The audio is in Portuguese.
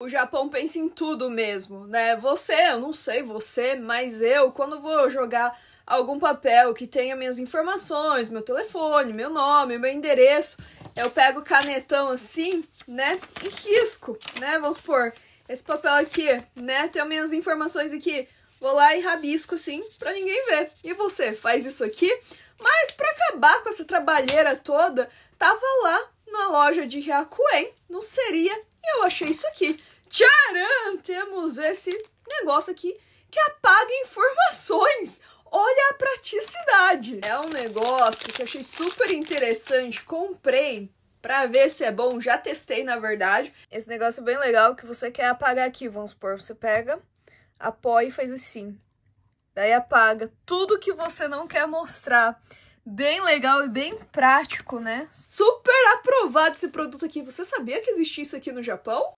O Japão pensa em tudo mesmo, né? Você, eu não sei você, mas eu, quando vou jogar algum papel que tenha minhas informações, meu telefone, meu nome, meu endereço, eu pego o canetão assim, né? E risco, né? Vamos supor, esse papel aqui, né? Tem minhas informações aqui. Vou lá e rabisco assim, pra ninguém ver. E você faz isso aqui? Mas para acabar com essa trabalheira toda, tava lá na loja de Hakuen, não Seria, e eu achei isso aqui. Tcharam! Temos esse negócio aqui que apaga informações. Olha a praticidade. É um negócio que achei super interessante. Comprei para ver se é bom. Já testei, na verdade. Esse negócio é bem legal que você quer apagar aqui. Vamos supor, você pega, apoia e faz assim. Daí apaga tudo que você não quer mostrar. Bem legal e bem prático, né? Super aprovado esse produto aqui. Você sabia que existia isso aqui no Japão?